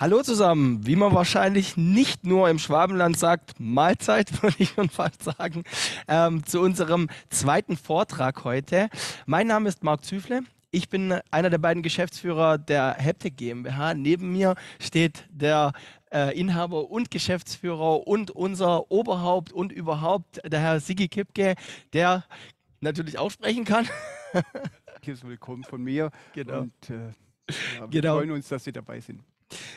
Hallo zusammen. Wie man wahrscheinlich nicht nur im Schwabenland sagt, Mahlzeit, würde ich schon fast sagen, ähm, zu unserem zweiten Vortrag heute. Mein Name ist Marc Züfle. Ich bin einer der beiden Geschäftsführer der Heptech GmbH. Neben mir steht der äh, Inhaber und Geschäftsführer und unser Oberhaupt und überhaupt der Herr Sigi Kipke, der natürlich auch sprechen kann. Willkommen von mir. Genau. Und, äh, ja, wir genau. freuen uns, dass Sie dabei sind.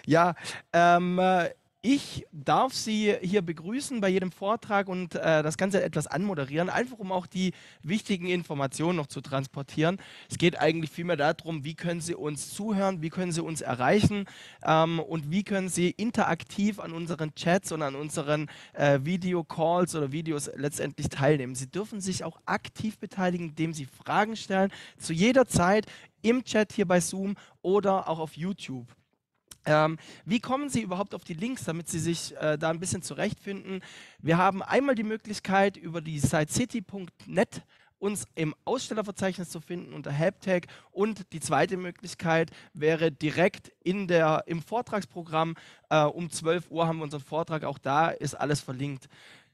Ja, ähm, äh, ich darf Sie hier begrüßen bei jedem Vortrag und äh, das Ganze etwas anmoderieren, einfach um auch die wichtigen Informationen noch zu transportieren. Es geht eigentlich vielmehr darum, wie können Sie uns zuhören, wie können Sie uns erreichen ähm, und wie können Sie interaktiv an unseren Chats und an unseren äh, Videocalls oder Videos letztendlich teilnehmen. Sie dürfen sich auch aktiv beteiligen, indem Sie Fragen stellen, zu jeder Zeit im Chat hier bei Zoom oder auch auf YouTube. Ähm, wie kommen Sie überhaupt auf die Links, damit Sie sich äh, da ein bisschen zurechtfinden? Wir haben einmal die Möglichkeit, über die sitecity.net uns im Ausstellerverzeichnis zu finden unter Helptag und die zweite Möglichkeit wäre direkt in der, im Vortragsprogramm äh, um 12 Uhr haben wir unseren Vortrag, auch da ist alles verlinkt.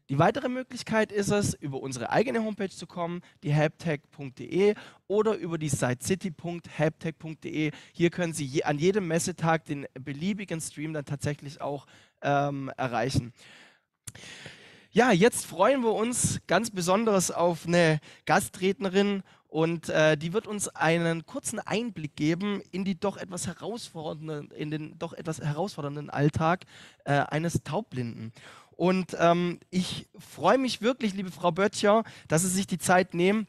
Die weitere Möglichkeit ist es, über unsere eigene Homepage zu kommen, die haptech.de oder über die sitecity.haptech.de. Hier können Sie je, an jedem Messetag den beliebigen Stream dann tatsächlich auch ähm, erreichen. Ja, jetzt freuen wir uns ganz besonders auf eine Gastrednerin und äh, die wird uns einen kurzen Einblick geben in die doch etwas herausfordernden, in den doch etwas herausfordernden Alltag äh, eines Taubblinden. Und ähm, ich freue mich wirklich, liebe Frau Böttcher, dass Sie sich die Zeit nehmen.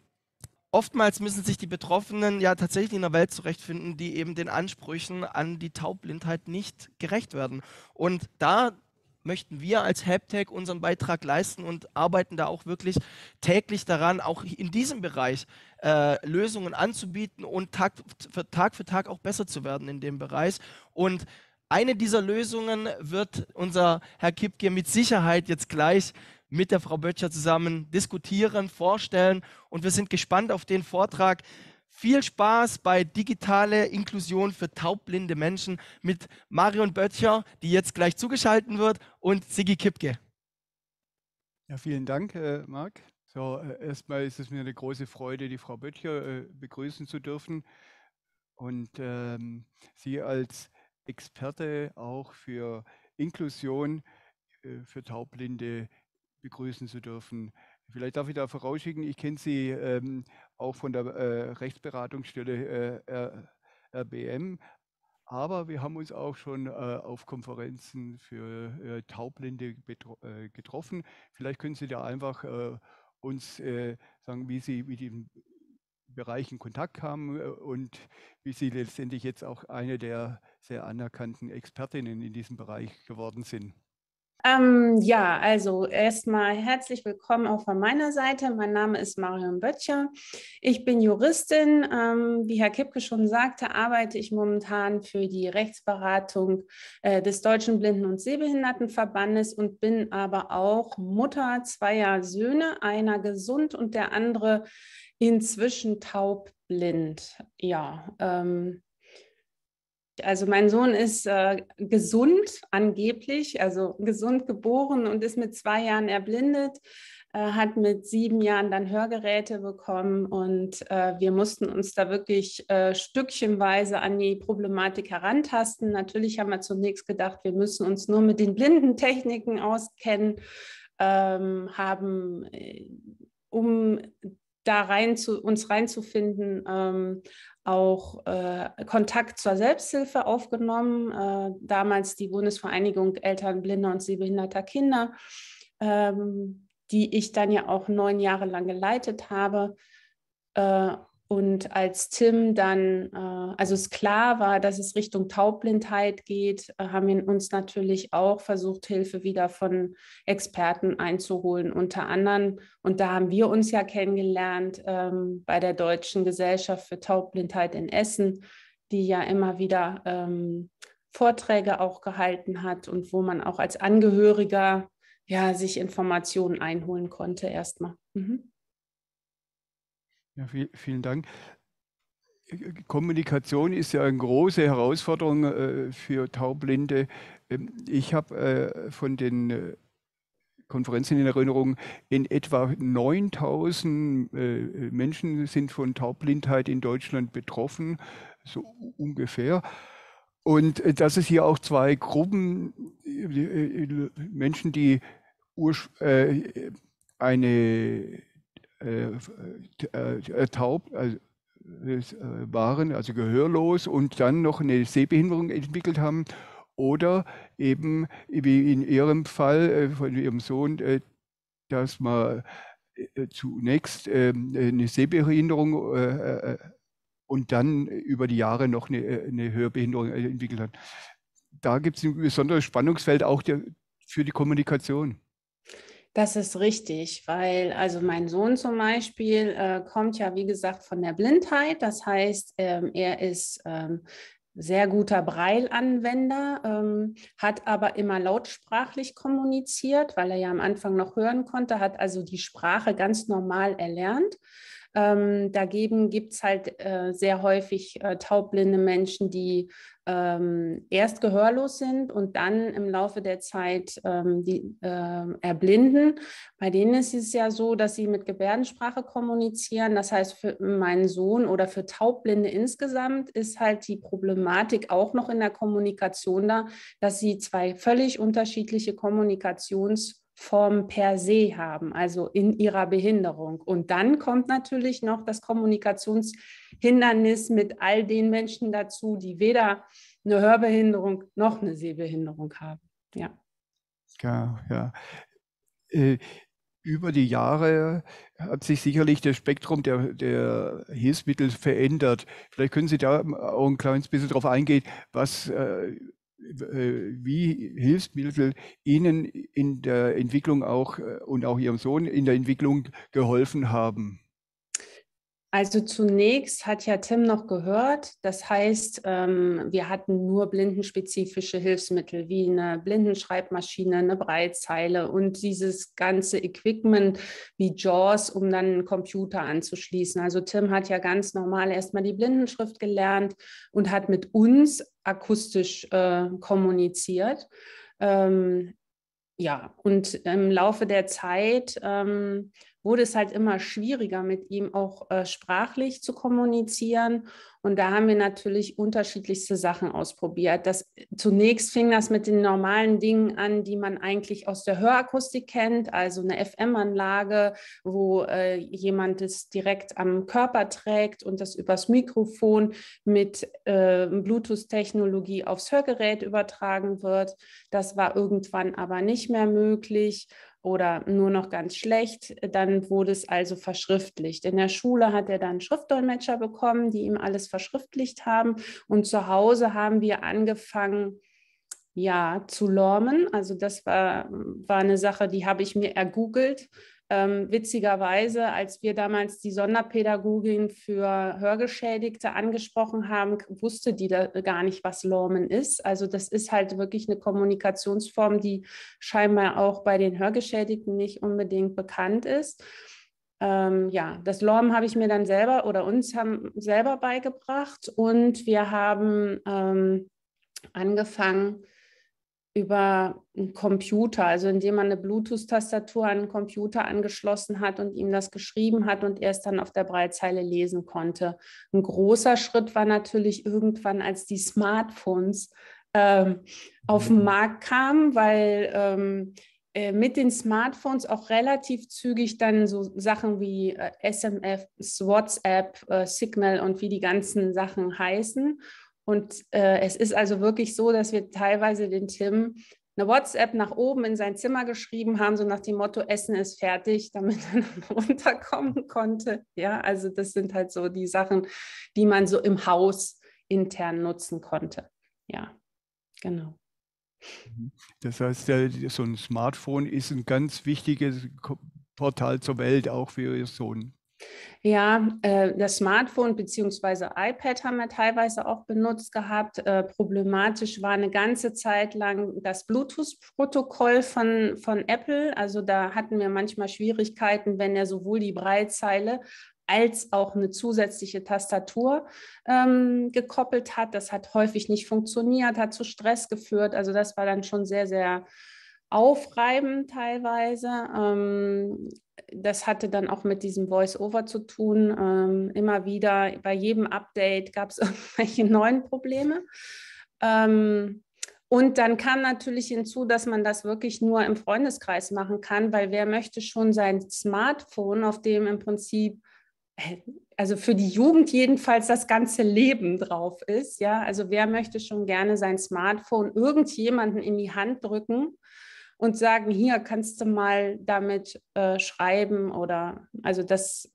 Oftmals müssen sich die Betroffenen ja tatsächlich in einer Welt zurechtfinden, die eben den Ansprüchen an die Taubblindheit nicht gerecht werden. Und da möchten wir als Haptech unseren Beitrag leisten und arbeiten da auch wirklich täglich daran, auch in diesem Bereich äh, Lösungen anzubieten und Tag für, Tag für Tag auch besser zu werden in dem Bereich. Und eine dieser Lösungen wird unser Herr Kipke mit Sicherheit jetzt gleich mit der Frau Böttcher zusammen diskutieren, vorstellen und wir sind gespannt auf den Vortrag. Viel Spaß bei digitale Inklusion für taubblinde Menschen mit Marion Böttcher, die jetzt gleich zugeschaltet wird, und Sigi Kipke. Ja, vielen Dank, äh, Marc. So, äh, erstmal ist es mir eine große Freude, die Frau Böttcher äh, begrüßen zu dürfen. Und ähm, Sie als Experte auch für Inklusion äh, für Taubblinde begrüßen zu dürfen. Vielleicht darf ich da vorausschicken, ich kenne Sie ähm, auch von der äh, Rechtsberatungsstelle äh, RBM, aber wir haben uns auch schon äh, auf Konferenzen für äh, Taubblinde äh, getroffen. Vielleicht können Sie da einfach uns sagen, wie Sie mit dem Bereich in Kontakt kamen äh, und wie Sie letztendlich jetzt auch eine der sehr anerkannten Expertinnen in diesem Bereich geworden sind. Ähm, ja, also erstmal herzlich willkommen auch von meiner Seite. Mein Name ist Marion Böttcher. Ich bin Juristin. Ähm, wie Herr Kipke schon sagte, arbeite ich momentan für die Rechtsberatung äh, des Deutschen Blinden- und Sehbehindertenverbandes und bin aber auch Mutter zweier Söhne, einer gesund und der andere Inzwischen taubblind, ja. Ähm, also mein Sohn ist äh, gesund angeblich, also gesund geboren und ist mit zwei Jahren erblindet, äh, hat mit sieben Jahren dann Hörgeräte bekommen und äh, wir mussten uns da wirklich äh, stückchenweise an die Problematik herantasten. Natürlich haben wir zunächst gedacht, wir müssen uns nur mit den blinden Techniken auskennen, ähm, haben äh, um da rein zu, uns reinzufinden, ähm, auch äh, Kontakt zur Selbsthilfe aufgenommen. Äh, damals die Bundesvereinigung Eltern blinder und sehbehinderter Kinder, ähm, die ich dann ja auch neun Jahre lang geleitet habe. Äh, und als Tim dann, äh, also es klar war, dass es Richtung Taubblindheit geht, äh, haben wir uns natürlich auch versucht, Hilfe wieder von Experten einzuholen, unter anderem. Und da haben wir uns ja kennengelernt ähm, bei der Deutschen Gesellschaft für Taubblindheit in Essen, die ja immer wieder ähm, Vorträge auch gehalten hat und wo man auch als Angehöriger ja sich Informationen einholen konnte erstmal. Mhm. Ja, viel, vielen Dank. Kommunikation ist ja eine große Herausforderung äh, für Taubblinde. Ähm, ich habe äh, von den äh, Konferenzen in Erinnerung, in etwa 9000 äh, Menschen sind von Taubblindheit in Deutschland betroffen, so ungefähr. Und äh, dass es hier auch zwei Gruppen, äh, äh Menschen, die äh, eine äh, äh, äh, taub also, waren, also gehörlos und dann noch eine Sehbehinderung entwickelt haben oder eben wie in ihrem Fall von ihrem Sohn, dass man zunächst ähm, eine Sehbehinderung und dann über die Jahre noch eine, eine Hörbehinderung entwickelt hat. Da gibt es ein besonderes Spannungsfeld auch der, für die Kommunikation. Das ist richtig, weil also mein Sohn zum Beispiel äh, kommt ja, wie gesagt, von der Blindheit. Das heißt, ähm, er ist ähm, sehr guter Breilanwender, ähm, hat aber immer lautsprachlich kommuniziert, weil er ja am Anfang noch hören konnte, hat also die Sprache ganz normal erlernt. Ähm, dagegen gibt es halt äh, sehr häufig äh, taubblinde Menschen, die ähm, erst gehörlos sind und dann im Laufe der Zeit ähm, die, äh, erblinden. Bei denen ist es ja so, dass sie mit Gebärdensprache kommunizieren. Das heißt, für meinen Sohn oder für Taubblinde insgesamt ist halt die Problematik auch noch in der Kommunikation da, dass sie zwei völlig unterschiedliche Kommunikations- Form per se haben, also in ihrer Behinderung. Und dann kommt natürlich noch das Kommunikationshindernis mit all den Menschen dazu, die weder eine Hörbehinderung noch eine Sehbehinderung haben. Ja. Genau, ja, ja. Äh, über die Jahre hat sich sicherlich das Spektrum der, der, Hilfsmittel verändert. Vielleicht können Sie da auch ein kleines bisschen drauf eingehen, was äh, äh, wie Hilfsmittel Ihnen in der Entwicklung auch äh, und auch Ihrem Sohn in der Entwicklung geholfen haben? Also zunächst hat ja Tim noch gehört, das heißt, ähm, wir hatten nur blindenspezifische Hilfsmittel wie eine Blindenschreibmaschine, eine Breitzeile und dieses ganze Equipment wie JAWS, um dann einen Computer anzuschließen. Also Tim hat ja ganz normal erstmal die Blindenschrift gelernt und hat mit uns akustisch äh, kommuniziert. Ähm, ja, und im Laufe der Zeit ähm, wurde es halt immer schwieriger, mit ihm auch äh, sprachlich zu kommunizieren. Und da haben wir natürlich unterschiedlichste Sachen ausprobiert. Das, zunächst fing das mit den normalen Dingen an, die man eigentlich aus der Hörakustik kennt, also eine FM-Anlage, wo äh, jemand es direkt am Körper trägt und das übers Mikrofon mit äh, Bluetooth-Technologie aufs Hörgerät übertragen wird. Das war irgendwann aber nicht mehr möglich oder nur noch ganz schlecht. Dann wurde es also verschriftlicht. In der Schule hat er dann Schriftdolmetscher bekommen, die ihm alles verschriftlicht haben. Und zu Hause haben wir angefangen, ja, zu lormen. Also das war, war eine Sache, die habe ich mir ergoogelt. Ähm, witzigerweise, als wir damals die Sonderpädagogin für Hörgeschädigte angesprochen haben, wusste die da gar nicht, was Lormen ist. Also das ist halt wirklich eine Kommunikationsform, die scheinbar auch bei den Hörgeschädigten nicht unbedingt bekannt ist. Ähm, ja, das Lormen habe ich mir dann selber oder uns haben selber beigebracht und wir haben ähm, angefangen, über einen Computer, also indem man eine Bluetooth-Tastatur an einen Computer angeschlossen hat und ihm das geschrieben hat und er es dann auf der Breitzeile lesen konnte. Ein großer Schritt war natürlich irgendwann, als die Smartphones ähm, auf den Markt kamen, weil ähm, äh, mit den Smartphones auch relativ zügig dann so Sachen wie SMS, äh, WhatsApp, äh, Signal und wie die ganzen Sachen heißen. Und äh, es ist also wirklich so, dass wir teilweise den Tim eine WhatsApp nach oben in sein Zimmer geschrieben haben, so nach dem Motto, Essen ist fertig, damit er runterkommen konnte. Ja, also das sind halt so die Sachen, die man so im Haus intern nutzen konnte. Ja, genau. Das heißt, so ein Smartphone ist ein ganz wichtiges Portal zur Welt, auch für Ihr Sohn. Ja, äh, das Smartphone bzw. iPad haben wir teilweise auch benutzt gehabt. Äh, problematisch war eine ganze Zeit lang das Bluetooth-Protokoll von, von Apple. Also da hatten wir manchmal Schwierigkeiten, wenn er sowohl die Breitzeile als auch eine zusätzliche Tastatur ähm, gekoppelt hat. Das hat häufig nicht funktioniert, hat zu Stress geführt. Also das war dann schon sehr, sehr aufreibend teilweise. Ähm, das hatte dann auch mit diesem Voice-Over zu tun. Ähm, immer wieder, bei jedem Update gab es irgendwelche neuen Probleme. Ähm, und dann kam natürlich hinzu, dass man das wirklich nur im Freundeskreis machen kann, weil wer möchte schon sein Smartphone, auf dem im Prinzip, äh, also für die Jugend jedenfalls das ganze Leben drauf ist, ja, also wer möchte schon gerne sein Smartphone irgendjemanden in die Hand drücken und sagen, hier kannst du mal damit äh, schreiben oder also das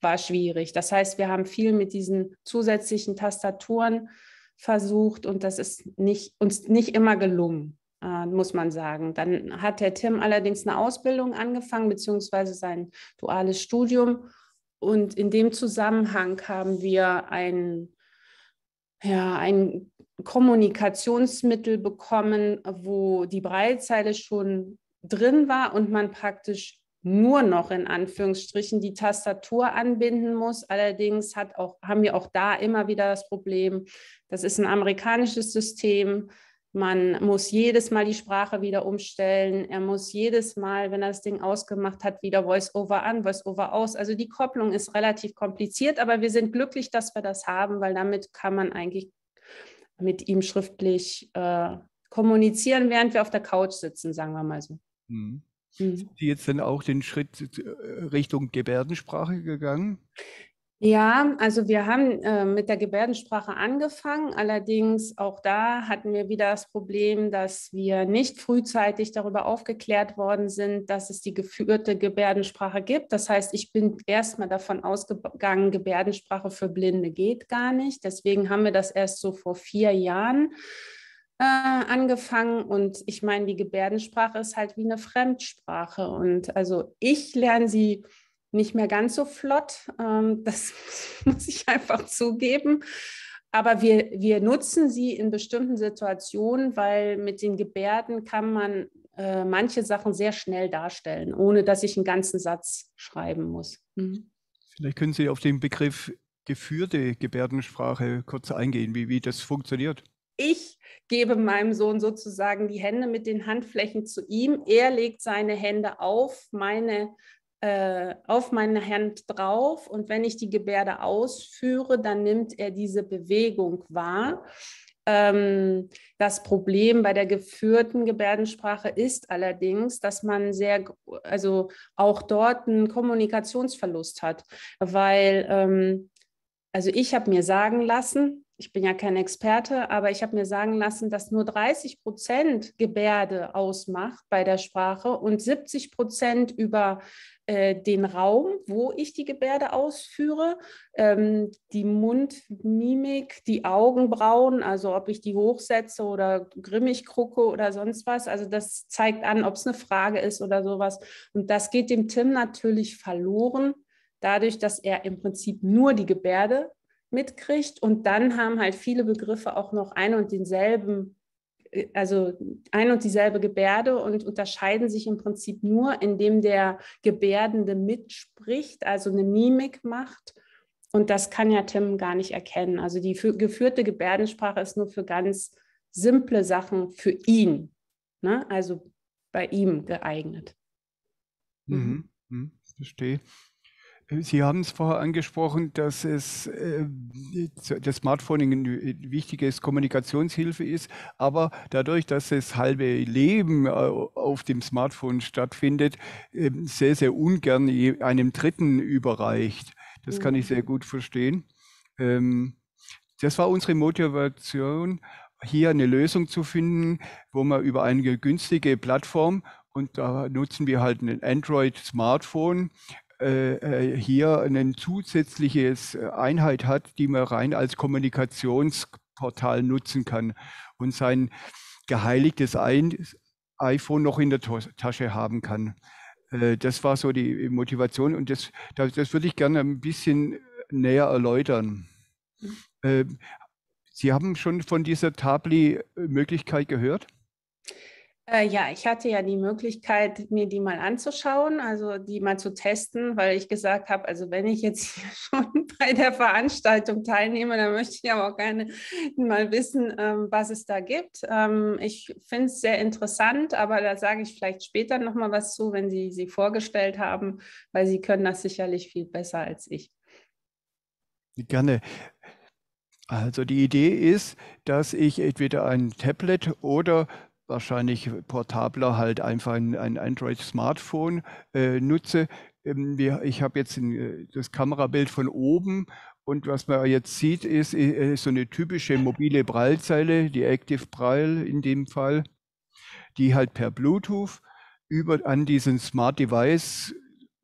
war schwierig. Das heißt, wir haben viel mit diesen zusätzlichen Tastaturen versucht und das ist nicht, uns nicht immer gelungen, äh, muss man sagen. Dann hat der Tim allerdings eine Ausbildung angefangen, beziehungsweise sein duales Studium. Und in dem Zusammenhang haben wir ein ja, ein Kommunikationsmittel bekommen, wo die Breilzeile schon drin war und man praktisch nur noch in Anführungsstrichen die Tastatur anbinden muss. Allerdings hat auch, haben wir auch da immer wieder das Problem, das ist ein amerikanisches System, man muss jedes Mal die Sprache wieder umstellen. Er muss jedes Mal, wenn er das Ding ausgemacht hat, wieder Voice-Over an, Voice-Over aus. Also die Kopplung ist relativ kompliziert, aber wir sind glücklich, dass wir das haben, weil damit kann man eigentlich mit ihm schriftlich äh, kommunizieren, während wir auf der Couch sitzen, sagen wir mal so. Mhm. mhm. Sind Sie jetzt dann auch den Schritt äh, Richtung Gebärdensprache gegangen? Ja, also wir haben äh, mit der Gebärdensprache angefangen. Allerdings auch da hatten wir wieder das Problem, dass wir nicht frühzeitig darüber aufgeklärt worden sind, dass es die geführte Gebärdensprache gibt. Das heißt, ich bin erstmal davon ausgegangen, Gebärdensprache für Blinde geht gar nicht. Deswegen haben wir das erst so vor vier Jahren äh, angefangen und ich meine, die Gebärdensprache ist halt wie eine Fremdsprache und also ich lerne sie nicht mehr ganz so flott. Ähm, das muss ich einfach zugeben. Aber wir, wir nutzen sie in bestimmten Situationen, weil mit den Gebärden kann man äh, manche Sachen sehr schnell darstellen, ohne dass ich einen ganzen Satz schreiben muss. Mhm. Vielleicht können Sie auf den Begriff geführte Gebärdensprache kurz eingehen, wie, wie das funktioniert. Ich gebe meinem Sohn sozusagen die Hände mit den Handflächen zu ihm. Er legt seine Hände auf meine äh, auf meine Hand drauf und wenn ich die Gebärde ausführe, dann nimmt er diese Bewegung wahr. Ähm, das Problem bei der geführten Gebärdensprache ist allerdings, dass man sehr, also auch dort einen Kommunikationsverlust hat, weil, ähm, also ich habe mir sagen lassen, ich bin ja kein Experte, aber ich habe mir sagen lassen, dass nur 30 Prozent Gebärde ausmacht bei der Sprache und 70 Prozent über äh, den Raum, wo ich die Gebärde ausführe, ähm, die Mundmimik, die Augenbrauen, also ob ich die hochsetze oder grimmig gucke oder sonst was. Also das zeigt an, ob es eine Frage ist oder sowas. Und das geht dem Tim natürlich verloren, dadurch, dass er im Prinzip nur die Gebärde mitkriegt. Und dann haben halt viele Begriffe auch noch ein und denselben also ein und dieselbe Gebärde und unterscheiden sich im Prinzip nur, indem der Gebärdende mitspricht, also eine Mimik macht. Und das kann ja Tim gar nicht erkennen. Also die geführte Gebärdensprache ist nur für ganz simple Sachen für ihn, ne? also bei ihm geeignet. Mhm. Mhm. mhm. Verstehe. Sie haben es vorher angesprochen, dass es äh, das Smartphone eine wichtige Kommunikationshilfe ist, aber dadurch, dass das halbe Leben äh, auf dem Smartphone stattfindet, äh, sehr, sehr ungern einem Dritten überreicht. Das kann ich mhm. sehr gut verstehen. Ähm, das war unsere Motivation, hier eine Lösung zu finden, wo man über eine günstige Plattform und da nutzen wir halt ein Android-Smartphone, äh, äh, hier eine zusätzliche äh, Einheit hat, die man rein als Kommunikationsportal nutzen kann und sein geheiligtes iPhone noch in der Tasche haben kann. Das war so die Motivation und das, das, das würde ich gerne ein bisschen näher erläutern. Mhm. Ähm, Sie haben schon von dieser Tabli-Möglichkeit gehört? Äh, ja, ich hatte ja die Möglichkeit, mir die mal anzuschauen, also die mal zu testen, weil ich gesagt habe, also wenn ich jetzt hier schon bei der Veranstaltung teilnehme, dann möchte ich aber auch gerne mal wissen, ähm, was es da gibt. Ähm, ich finde es sehr interessant, aber da sage ich vielleicht später nochmal was zu, wenn Sie sie vorgestellt haben, weil Sie können das sicherlich viel besser als ich. Gerne. Also die Idee ist, dass ich entweder ein Tablet oder wahrscheinlich portabler halt einfach ein, ein Android-Smartphone äh, nutze. Ähm, wir, ich habe jetzt ein, äh, das Kamerabild von oben und was man jetzt sieht, ist, ist äh, äh, so eine typische mobile Braillezeile, die Active Braille in dem Fall, die halt per Bluetooth über an diesen Smart Device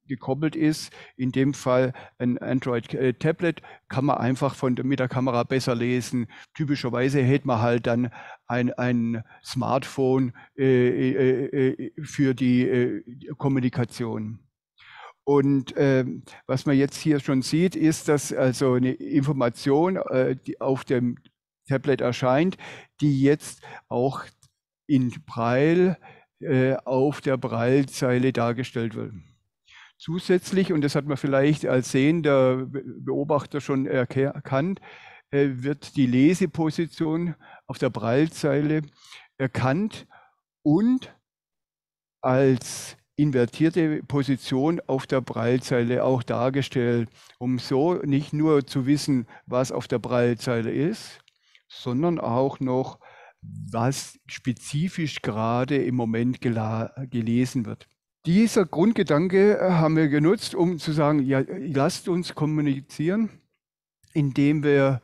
gekoppelt ist, in dem Fall ein Android-Tablet, äh, kann man einfach von, mit der Kamera besser lesen. Typischerweise hält man halt dann ein, ein Smartphone äh, äh, äh, äh für die äh, Kommunikation. Und äh, was man jetzt hier schon sieht, ist, dass also eine Information äh, auf dem Tablet erscheint, die jetzt auch in Braille äh, auf der Braillezeile dargestellt wird. Zusätzlich, und das hat man vielleicht als sehender Beobachter schon erkannt, äh, wird die Leseposition auf der Prallzeile erkannt und als invertierte Position auf der Prallzeile auch dargestellt, um so nicht nur zu wissen, was auf der Prallzeile ist, sondern auch noch, was spezifisch gerade im Moment gelesen wird. Dieser Grundgedanke äh, haben wir genutzt, um zu sagen, ja, lasst uns kommunizieren, indem wir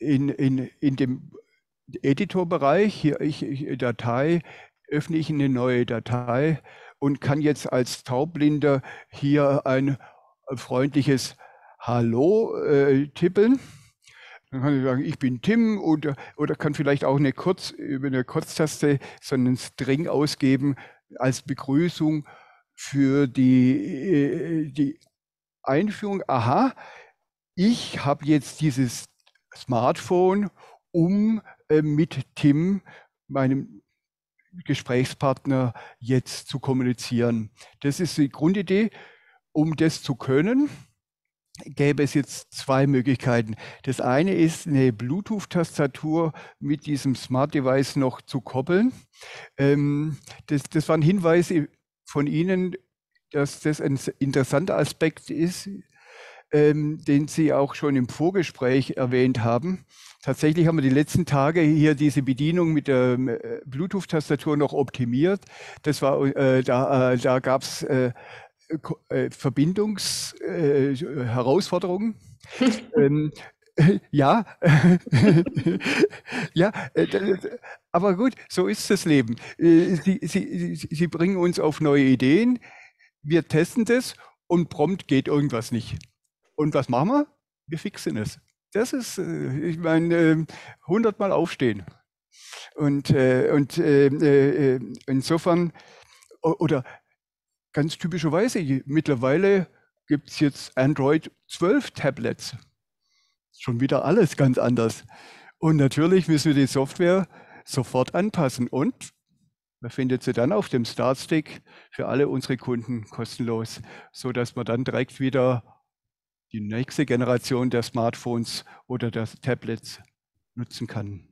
in, in, in dem Editorbereich, hier ich, ich, Datei, öffne ich eine neue Datei und kann jetzt als Taubblinder hier ein freundliches Hallo äh, tippeln. Dann kann ich sagen, ich bin Tim oder, oder kann vielleicht auch eine Kurz, über eine Kurztaste so einen String ausgeben als Begrüßung für die, äh, die Einführung, aha, ich habe jetzt dieses Smartphone, um äh, mit Tim, meinem Gesprächspartner, jetzt zu kommunizieren. Das ist die Grundidee. Um das zu können, gäbe es jetzt zwei Möglichkeiten. Das eine ist, eine Bluetooth-Tastatur mit diesem Smart Device noch zu koppeln. Ähm, das, das war ein von Ihnen, dass das ein interessanter Aspekt ist, ähm, den Sie auch schon im Vorgespräch erwähnt haben. Tatsächlich haben wir die letzten Tage hier diese Bedienung mit der ähm, Bluetooth-Tastatur noch optimiert. Das war, äh, da, äh, da gab es äh, äh Verbindungsherausforderungen. Äh, ähm, ja, ja, äh, aber gut, so ist das Leben. Äh, sie, sie, sie bringen uns auf neue Ideen, wir testen das und prompt geht irgendwas nicht. Und was machen wir? Wir fixen es. Das ist, äh, ich meine, ähm, hundertmal aufstehen. Und, und insofern, oder ganz typischerweise, mittlerweile gibt es jetzt Android 12 Tablets schon wieder alles ganz anders. Und natürlich müssen wir die Software sofort anpassen. Und man findet sie dann auf dem Startstick für alle unsere Kunden kostenlos, sodass man dann direkt wieder die nächste Generation der Smartphones oder der Tablets nutzen kann.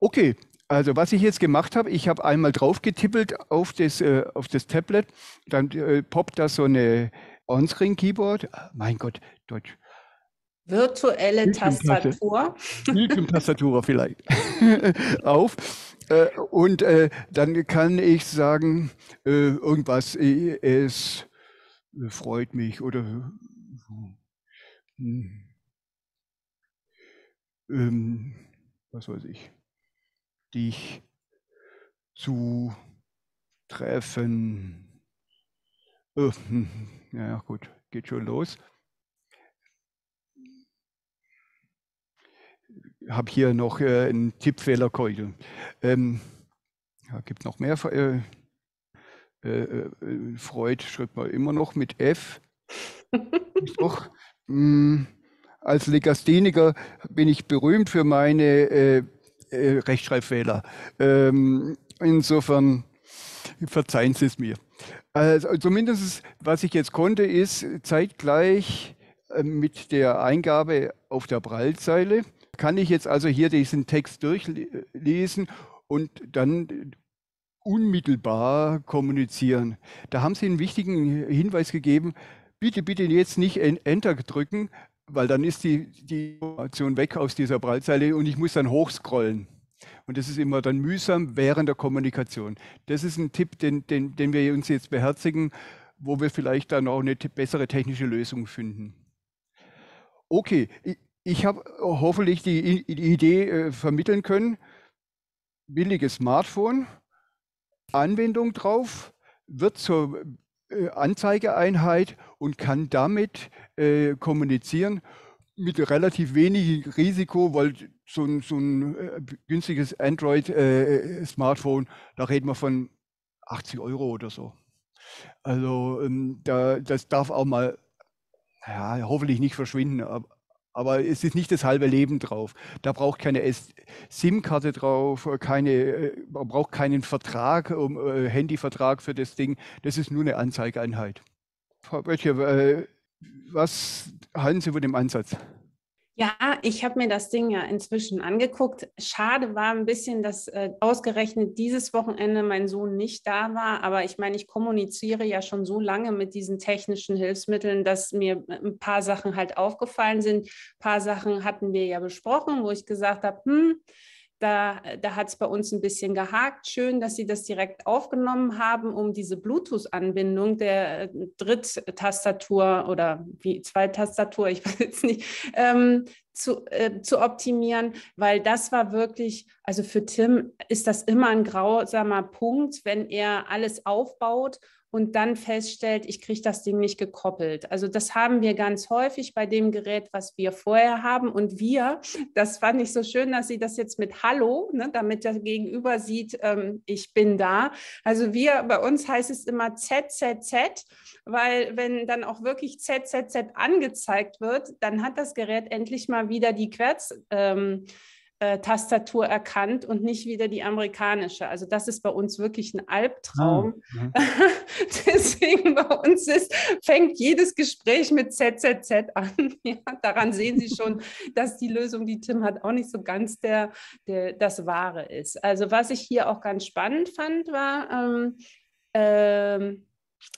Okay, also was ich jetzt gemacht habe, ich habe einmal drauf getippelt auf das, äh, auf das Tablet, dann äh, poppt da so eine Onscreen-Keyboard, mein Gott, Deutsch, virtuelle Tastatur. Bildschirmtastatur vielleicht auf. Äh, und äh, dann kann ich sagen, äh, irgendwas, äh, es freut mich oder hm. ähm, was weiß ich, dich zu treffen. Äh, hm, hm. ja, gut, geht schon los. habe hier noch äh, einen Tippfehlerkeule. Ähm, ja, gibt noch mehr. Äh, äh, äh, Freud schreibt man immer noch mit F. doch, mh, hm, als Legastheniker bin ich berühmt für meine äh, äh, Rechtschreibfehler. Ähm, insofern verzeihen Sie es mir. Also zumindest, was ich jetzt konnte, ist zeitgleich mit der Eingabe auf der Prallzeile kann ich jetzt also hier diesen Text durchlesen und dann unmittelbar kommunizieren. Da haben Sie einen wichtigen Hinweis gegeben, bitte, bitte jetzt nicht Enter drücken, weil dann ist die, die Information weg aus dieser Breitseile und ich muss dann hochscrollen. Und das ist immer dann mühsam während der Kommunikation. Das ist ein Tipp, den, den, den wir uns jetzt beherzigen, wo wir vielleicht dann auch eine bessere technische Lösung finden. Okay, ich habe äh, hoffentlich die, die Idee äh, vermitteln können, billiges Smartphone, Anwendung drauf, wird zur äh, Anzeigeeinheit und kann damit äh, kommunizieren mit relativ wenig Risiko, weil so ein, so ein äh, günstiges Android-Smartphone, äh, da reden wir von 80 Euro oder so. Also ähm, da, das darf auch mal, ja, hoffentlich nicht verschwinden, aber, aber es ist nicht das halbe Leben drauf. Da braucht keine SIM-Karte drauf, äh, keine, äh, man braucht keinen Vertrag, um, äh, Handyvertrag für das Ding. Das ist nur eine Anzeigeeinheit. Frau Böttcher, was halten Sie von dem Ansatz? Ja, ich habe mir das Ding ja inzwischen angeguckt. Schade war ein bisschen, dass äh, ausgerechnet dieses Wochenende mein Sohn nicht da war. Aber ich meine, ich kommuniziere ja schon so lange mit diesen technischen Hilfsmitteln, dass mir äh, ein paar Sachen halt aufgefallen sind. Ein paar Sachen hatten wir ja besprochen, wo ich gesagt habe, hm, da, da hat es bei uns ein bisschen gehakt. Schön, dass Sie das direkt aufgenommen haben, um diese Bluetooth-Anbindung der äh, Dritttastatur oder wie Zweitastatur, ich weiß jetzt nicht, ähm, zu, äh, zu optimieren, weil das war wirklich, also für Tim ist das immer ein grausamer Punkt, wenn er alles aufbaut und dann feststellt, ich kriege das Ding nicht gekoppelt. Also das haben wir ganz häufig bei dem Gerät, was wir vorher haben. Und wir, das fand ich so schön, dass Sie das jetzt mit Hallo, ne, damit der Gegenüber sieht, ähm, ich bin da. Also wir, bei uns heißt es immer ZZZ, weil wenn dann auch wirklich ZZZ angezeigt wird, dann hat das Gerät endlich mal wieder die Querz. Ähm, äh, Tastatur erkannt und nicht wieder die amerikanische. Also das ist bei uns wirklich ein Albtraum. Oh, ah, ja. Mhm. Deswegen bei uns ist, fängt jedes Gespräch mit ZZZ an. Ja, daran sehen Sie schon, dass die Lösung, die Tim hat, auch nicht so ganz der, der das Wahre ist. Also was ich hier auch ganz spannend fand, war, ähm, ähm,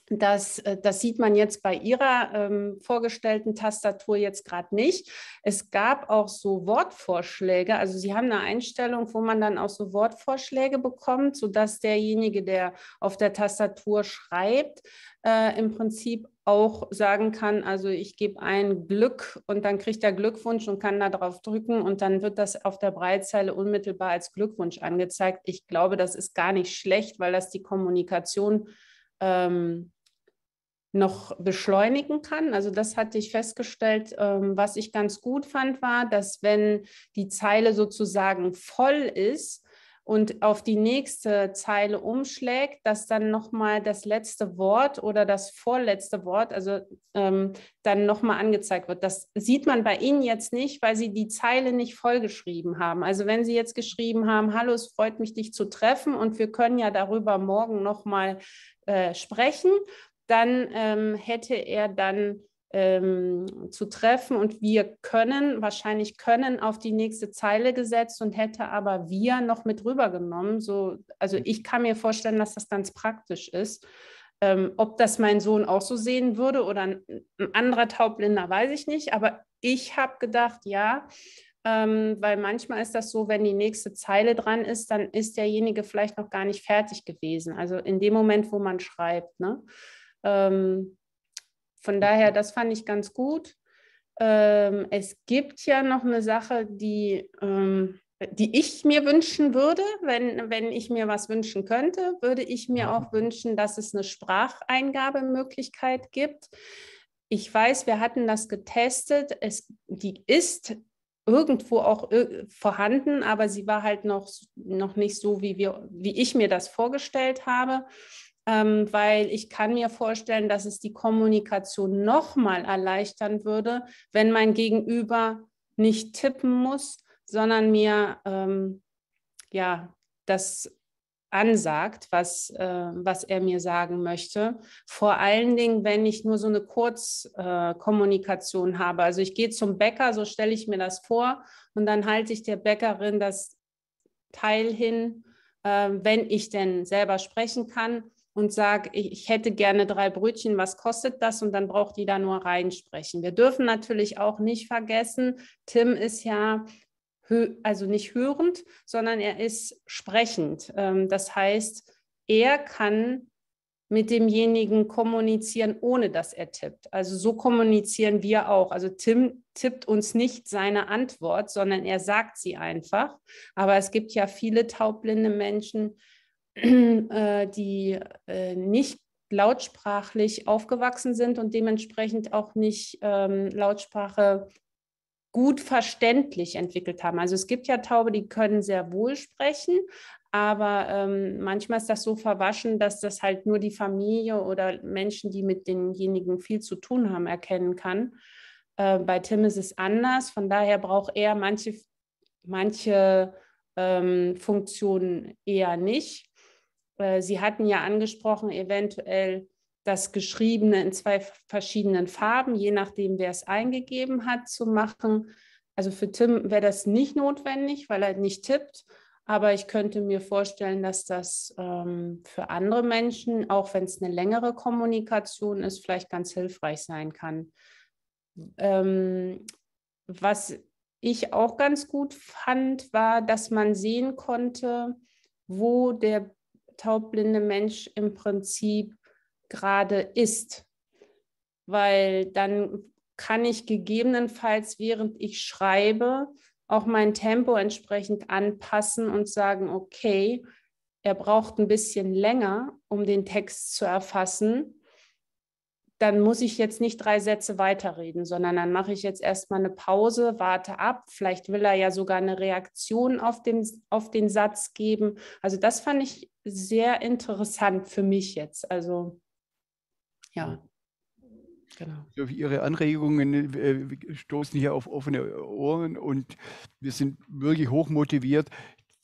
das, äh, das sieht man jetzt bei Ihrer ähm, vorgestellten Tastatur jetzt gerade nicht. Es gab auch so Wortvorschläge. Also Sie haben eine Einstellung, wo man dann auch so Wortvorschläge bekommt, sodass derjenige, der auf der Tastatur schreibt, äh, im Prinzip auch sagen kann, also ich gebe ein Glück und dann kriegt er Glückwunsch und kann da drauf drücken und dann wird das auf der Breitzeile unmittelbar als Glückwunsch angezeigt. Ich glaube, das ist gar nicht schlecht, weil das die Kommunikation äh, ähm, noch beschleunigen kann. Also das hatte ich festgestellt. Ähm, was ich ganz gut fand, war, dass wenn die Zeile sozusagen voll ist, und auf die nächste Zeile umschlägt, dass dann nochmal das letzte Wort oder das vorletzte Wort, also ähm, dann nochmal angezeigt wird. Das sieht man bei Ihnen jetzt nicht, weil Sie die Zeile nicht vollgeschrieben haben. Also wenn Sie jetzt geschrieben haben, hallo, es freut mich, dich zu treffen und wir können ja darüber morgen nochmal äh, sprechen, dann ähm, hätte er dann ähm, zu treffen. Und wir können, wahrscheinlich können, auf die nächste Zeile gesetzt und hätte aber wir noch mit rübergenommen. So, also ich kann mir vorstellen, dass das ganz praktisch ist. Ähm, ob das mein Sohn auch so sehen würde oder ein, ein anderer Taubblinder, weiß ich nicht. Aber ich habe gedacht, ja, ähm, weil manchmal ist das so, wenn die nächste Zeile dran ist, dann ist derjenige vielleicht noch gar nicht fertig gewesen. Also in dem Moment, wo man schreibt. Ne? Ähm, von daher, das fand ich ganz gut. Ähm, es gibt ja noch eine Sache, die, ähm, die ich mir wünschen würde, wenn, wenn ich mir was wünschen könnte, würde ich mir auch wünschen, dass es eine Spracheingabemöglichkeit gibt. Ich weiß, wir hatten das getestet. Es, die ist irgendwo auch äh, vorhanden, aber sie war halt noch, noch nicht so, wie, wir, wie ich mir das vorgestellt habe ähm, weil ich kann mir vorstellen, dass es die Kommunikation nochmal erleichtern würde, wenn mein Gegenüber nicht tippen muss, sondern mir ähm, ja das ansagt, was, äh, was er mir sagen möchte. Vor allen Dingen, wenn ich nur so eine Kurzkommunikation äh, habe. Also ich gehe zum Bäcker, so stelle ich mir das vor, und dann halte ich der Bäckerin das Teil hin, äh, wenn ich denn selber sprechen kann und sage, ich, ich, hätte gerne drei Brötchen, was kostet das? Und dann braucht jeder nur reinsprechen. Wir dürfen natürlich auch nicht vergessen, Tim ist ja also nicht hörend, sondern er ist sprechend. Ähm, das heißt, er kann mit demjenigen kommunizieren, ohne dass er tippt. Also so kommunizieren wir auch. Also Tim tippt uns nicht seine Antwort, sondern er sagt sie einfach. Aber es gibt ja viele taubblinde Menschen, äh, die äh, nicht lautsprachlich aufgewachsen sind und dementsprechend auch nicht ähm, Lautsprache gut verständlich entwickelt haben. Also es gibt ja Taube, die können sehr wohl sprechen, aber ähm, manchmal ist das so verwaschen, dass das halt nur die Familie oder Menschen, die mit denjenigen viel zu tun haben, erkennen kann. Äh, bei Tim ist es anders. Von daher braucht er manche, manche ähm, Funktionen eher nicht äh, Sie hatten ja angesprochen, eventuell das Geschriebene in zwei verschiedenen Farben, je nachdem, wer es eingegeben hat, zu machen. Also für Tim wäre das nicht notwendig, weil er nicht tippt. Aber ich könnte mir vorstellen, dass das ähm, für andere Menschen, auch wenn es eine längere Kommunikation ist, vielleicht ganz hilfreich sein kann. Ähm, was ich auch ganz gut fand, war, dass man sehen konnte, wo der taubblinde Mensch im Prinzip gerade ist. Weil dann kann ich gegebenenfalls, während ich schreibe, auch mein Tempo entsprechend anpassen und sagen, okay, er braucht ein bisschen länger, um den Text zu erfassen dann muss ich jetzt nicht drei Sätze weiterreden, sondern dann mache ich jetzt erstmal eine Pause, warte ab. Vielleicht will er ja sogar eine Reaktion auf den, auf den Satz geben. Also das fand ich sehr interessant für mich jetzt. Also ja. Genau. Ihre Anregungen äh, stoßen hier auf offene Ohren und wir sind wirklich hoch motiviert,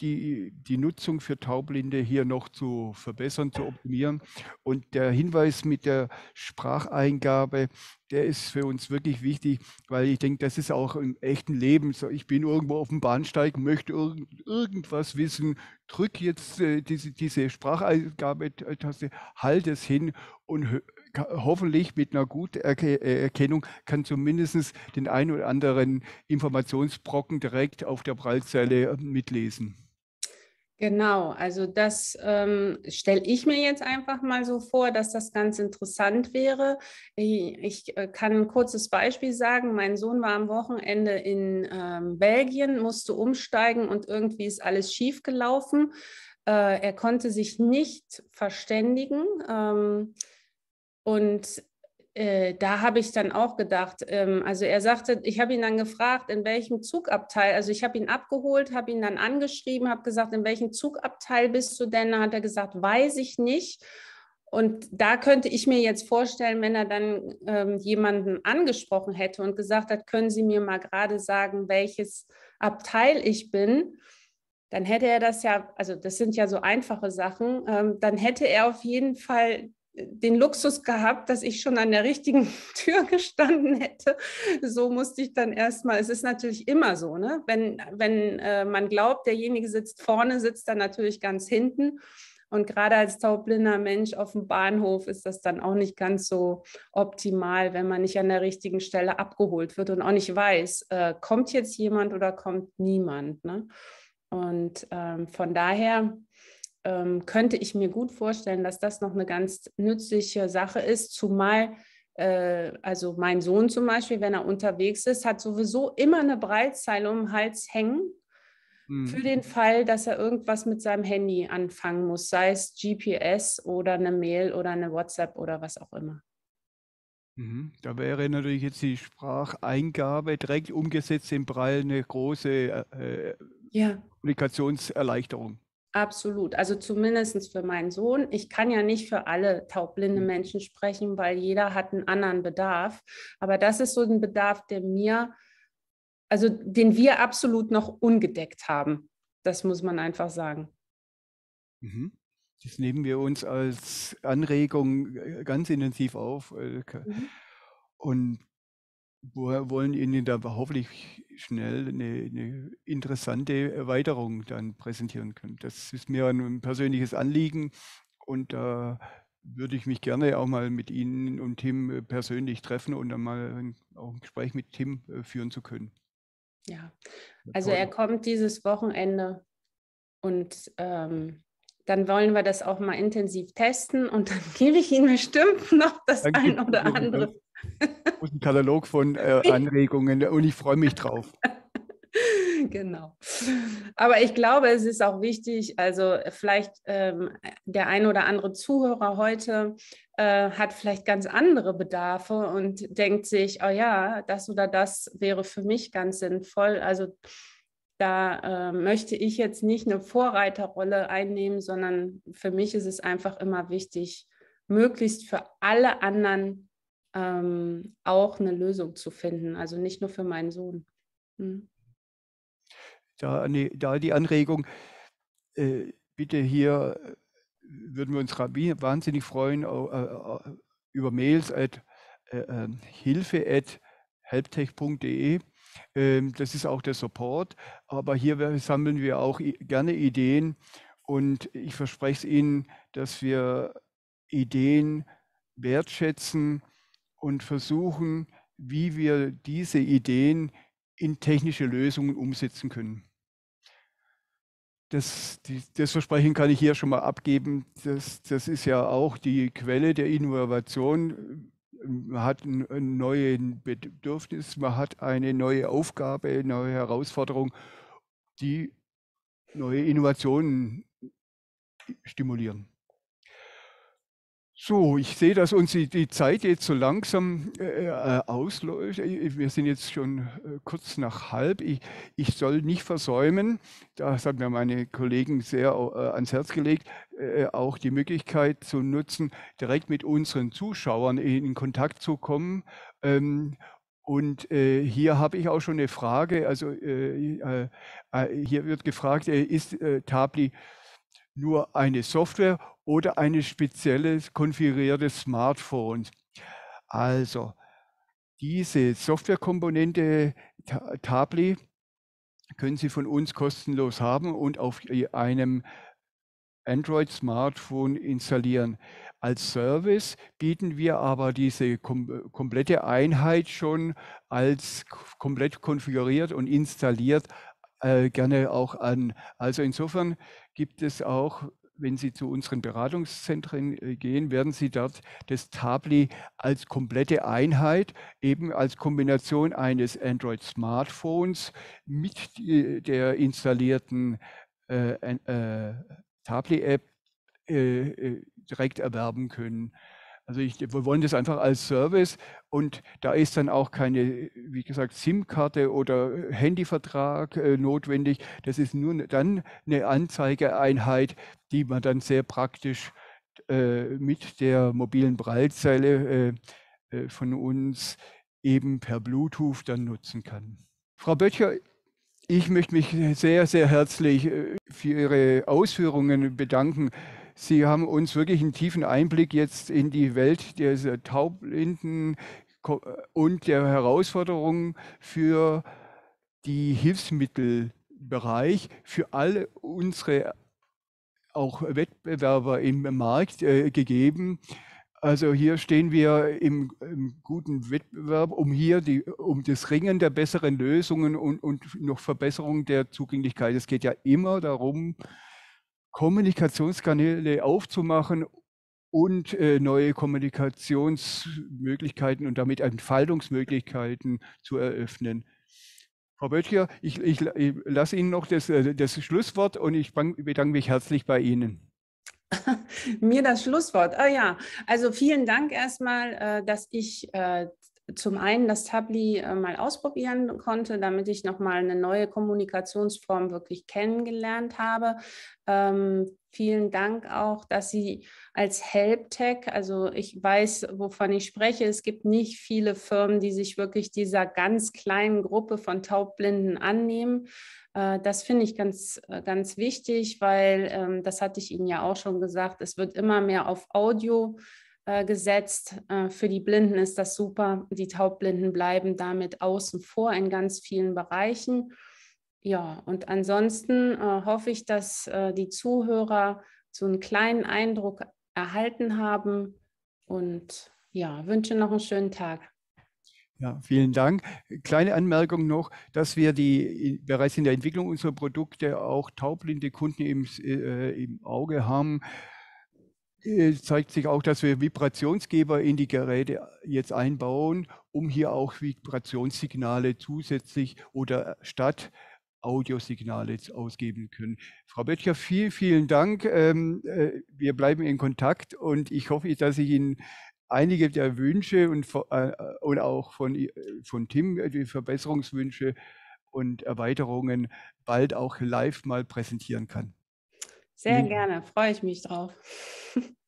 die, die Nutzung für Taubblinde hier noch zu verbessern, zu optimieren. Und der Hinweis mit der Spracheingabe, der ist für uns wirklich wichtig, weil ich denke, das ist auch im echten Leben so. Ich bin irgendwo auf dem Bahnsteig, möchte irgend, irgendwas wissen, drücke jetzt äh, diese, diese Spracheingabetaste, halte es hin und hoffentlich mit einer guten äh, Erkennung kann zumindest den einen oder anderen Informationsbrocken direkt auf der Prallzelle äh, mitlesen. Genau, also das ähm, stelle ich mir jetzt einfach mal so vor, dass das ganz interessant wäre. Ich, ich, äh, kann ein kurzes Beispiel sagen. Mein Sohn war am Wochenende in ähm, Belgien, musste umsteigen und irgendwie ist alles schiefgelaufen. Äh, er konnte sich nicht verständigen. Ähm, und äh, da habe ich dann auch gedacht, ähm, also er sagte, ich habe ihn dann gefragt, in welchem Zugabteil, also ich habe ihn abgeholt, habe ihn dann angeschrieben, habe gesagt, in welchem Zugabteil bist du denn? Da hat er gesagt, weiß ich nicht. Und da könnte ich mir jetzt vorstellen, wenn er dann ähm, jemanden angesprochen hätte und gesagt hat, können Sie mir mal gerade sagen, welches Abteil ich bin, dann hätte er das ja, also das sind ja so einfache Sachen, ähm, dann hätte er auf jeden Fall den Luxus gehabt, dass ich schon an der richtigen Tür gestanden hätte. So musste ich dann erstmal, es ist natürlich immer so, ne? wenn, wenn äh, man glaubt, derjenige sitzt vorne, sitzt dann natürlich ganz hinten. Und gerade als taubblinder Mensch auf dem Bahnhof ist das dann auch nicht ganz so optimal, wenn man nicht an der richtigen Stelle abgeholt wird und auch nicht weiß, äh, kommt jetzt jemand oder kommt niemand. Ne? Und ähm, von daher ähm, könnte ich mir gut vorstellen, dass das noch eine ganz nützliche Sache ist, zumal äh, also mein Sohn zum Beispiel, wenn er unterwegs ist, hat sowieso immer eine Breitzeile um den Hals hängen, mhm. für den Fall, dass er irgendwas mit seinem Handy anfangen muss, sei es GPS oder eine Mail oder eine WhatsApp oder was auch immer. Mhm. Da wäre natürlich jetzt die Spracheingabe direkt umgesetzt in Braille eine große äh, äh ja. Kommunikationserleichterung. Absolut. Also zumindest für meinen Sohn. Ich kann ja nicht für alle taubblinde mhm. Menschen sprechen, weil jeder hat einen anderen Bedarf. Aber das ist so ein Bedarf, der mir, also den wir absolut noch ungedeckt haben. Das muss man einfach sagen. Mhm. Das nehmen wir uns als Anregung äh, ganz intensiv auf. Mhm. Und Woher wollen Ihnen da hoffentlich schnell eine, eine, interessante Erweiterung dann präsentieren können. Das ist mir ein persönliches Anliegen und da würde ich mich gerne auch mal mit Ihnen und Tim äh, persönlich treffen und dann mal auch ein Gespräch mit Tim äh, führen zu können. Ja, also er kommt dieses Wochenende und ähm, dann wollen wir das auch mal intensiv testen und dann gebe ich Ihnen bestimmt noch das Danke. ein oder andere großen Katalog von äh, Anregungen und ich freue mich drauf. genau. Aber ich glaube, es ist auch wichtig, also vielleicht ähm, der ein oder andere Zuhörer heute äh, hat vielleicht ganz andere Bedarfe und denkt sich, oh ja, das oder das wäre für mich ganz sinnvoll. Also da äh, möchte ich jetzt nicht eine Vorreiterrolle einnehmen, sondern für mich ist es einfach immer wichtig, möglichst für alle anderen ähm, auch eine Lösung zu finden. Also nicht nur für meinen Sohn. Hm. Da, nee, da die Anregung, äh, bitte hier würden wir uns wahnsinnig freuen äh, über Mails at äh, ähm, hilfe at helptech.de. Ähm, das ist auch der Support. Aber hier sammeln wir auch gerne Ideen. Und ich verspreche es Ihnen, dass wir Ideen wertschätzen und versuchen, wie wir diese Ideen in technische Lösungen umsetzen können. Das, die, das Versprechen kann ich hier schon mal abgeben. Das, das ist ja auch die Quelle der Innovation. Man hat ein neues Bedürfnis, man hat eine neue Aufgabe, eine neue Herausforderung, die neue Innovationen stimulieren. So, ich sehe, dass uns die Zeit jetzt so langsam äh, äh ausläuft. Wir sind jetzt schon äh, kurz nach halb. Ich, ich, soll nicht versäumen, das haben mir meine Kollegen sehr äh, ans Herz gelegt, äh, auch die Möglichkeit zu nutzen, direkt mit unseren Zuschauern in Kontakt zu kommen. Ähm, und äh, hier habe ich auch schon eine Frage. Also äh, äh, hier wird gefragt, ist Tabli nur eine Software oder ein spezielles konfiguriertes Smartphone. Also diese Softwarekomponente Tabli können Sie von uns kostenlos haben und auf einem Android-Smartphone installieren. Als Service bieten wir aber diese kom komplette Einheit schon als komplett konfiguriert und installiert äh, gerne auch an. Also insofern gibt es auch, wenn Sie zu unseren Beratungszentren äh, gehen, werden Sie dort das Tabli als komplette Einheit, eben als Kombination eines Android-Smartphones mit der installierten äh, äh, Tabli-App äh, äh, direkt erwerben können. Also ich, wir wollen das einfach als Service und da ist dann auch keine, wie gesagt, SIM-Karte oder Handyvertrag äh, notwendig. Das ist nur ne, dann eine Anzeigeeinheit, die man dann sehr praktisch äh, mit der mobilen Breilzeile äh, äh, von uns eben per Bluetooth dann nutzen kann. Frau Böttcher, ich möchte mich sehr, sehr herzlich äh, für Ihre Ausführungen bedanken. Sie haben uns wirklich einen tiefen Einblick jetzt in die Welt der Taubblinden äh, und der Herausforderungen für die Hilfsmittelbereich, für alle unsere auch Wettbewerber im Markt äh, gegeben. Also hier stehen wir im, im, guten Wettbewerb, um hier die, um das Ringen der besseren Lösungen und, und noch Verbesserung der Zugänglichkeit. Es geht ja immer darum, Kommunikationskanäle aufzumachen und äh, neue Kommunikationsmöglichkeiten und damit Entfaltungsmöglichkeiten zu eröffnen. Frau Böttcher, ich, ich, ich lasse Ihnen noch das, äh, das Schlusswort und ich bedanke mich herzlich bei Ihnen. Mir das Schlusswort. Ah ja, also vielen Dank erstmal, äh, dass ich äh, zum einen das Tabli äh, mal ausprobieren konnte, damit ich nochmal eine neue Kommunikationsform wirklich kennengelernt habe. Ähm, vielen Dank auch, dass Sie als Helptech, also ich weiß, wovon ich spreche, es gibt nicht viele Firmen, die sich wirklich dieser ganz kleinen Gruppe von Taubblinden annehmen. Äh, das finde ich ganz, äh, ganz wichtig, weil ähm, das hatte ich Ihnen ja auch schon gesagt, es wird immer mehr auf Audio äh, gesetzt. Äh, für die Blinden ist das super. Die Taubblinden bleiben damit außen vor in ganz vielen Bereichen. Ja, und ansonsten äh, hoffe ich, dass die Zuhörer so einen kleinen Eindruck erhalten haben und ja, wünsche noch einen schönen Tag. Ja, vielen Dank. Kleine Anmerkung noch, dass wir die bereits in der Entwicklung unserer Produkte auch taubblinde Kunden im, äh, im Auge haben. Äh, zeigt sich auch, dass wir Vibrationsgeber in die Geräte jetzt einbauen, um hier auch Vibrationssignale zusätzlich oder statt Audiosignale ausgeben können. Frau Böttcher, vielen, vielen Dank. Ähm, äh, wir bleiben in Kontakt und ich hoffe, dass ich Ihnen einige der Wünsche und, äh, und auch von, von Tim die Verbesserungswünsche und Erweiterungen bald auch live mal präsentieren kann. Sehr gerne, freue ich mich drauf.